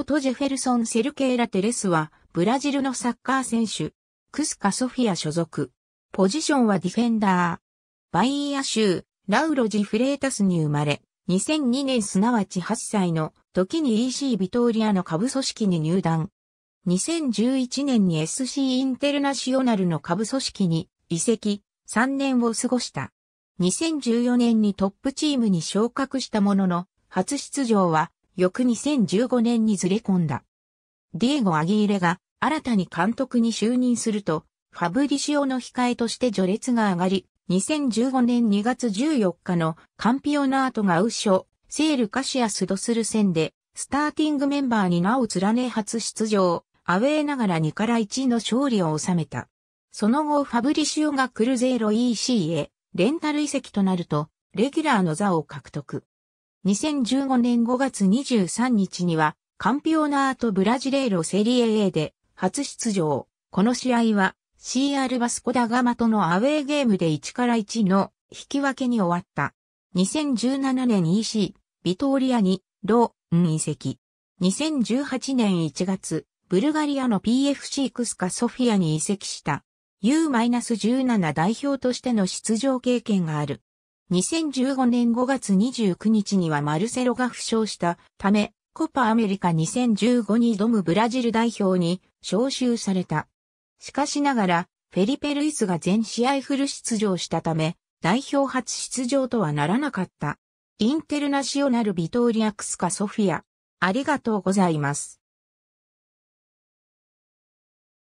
ォトジェフェルソン・セルケーラ・テレスは、ブラジルのサッカー選手、クスカ・ソフィア所属。ポジションはディフェンダー。バイーア州、ラウロジ・フレータスに生まれ、2002年すなわち8歳の時に EC ビトーリアの下部組織に入団。2011年に SC インテルナシオナルの下部組織に移籍、3年を過ごした。2014年にトップチームに昇格したものの、初出場は翌2015年にずれ込んだ。ディエゴ・アギーレが新たに監督に就任すると、ファブリシオの控えとして序列が上がり、2015年2月14日のカンピオナートがウショ、セールカシアスドスル戦で、スターティングメンバーに名を連ね初出場、アウェーながら2から1の勝利を収めた。その後ファブリシオがクルゼーロ EC へレンタル移籍となると、レギュラーの座を獲得。2015年5月23日には、カンピオナートブラジレイロセリエ A で初出場。この試合は CR バスコダガマとのアウェーゲームで1から1の引き分けに終わった。2017年 EC、ビトーリアに、ローン移籍。2018年1月、ブルガリアの PFC クスカソフィアに移籍した。U-17 代表としての出場経験がある。2015年5月29日にはマルセロが負傷したため、コパアメリカ2015に挑むブラジル代表に招集された。しかしながら、フェリペ・ルイスが全試合フル出場したため、代表初出場とはならなかった。インテルナシオナル・ビトーリア・クスカ・ソフィア。ありがとうございます。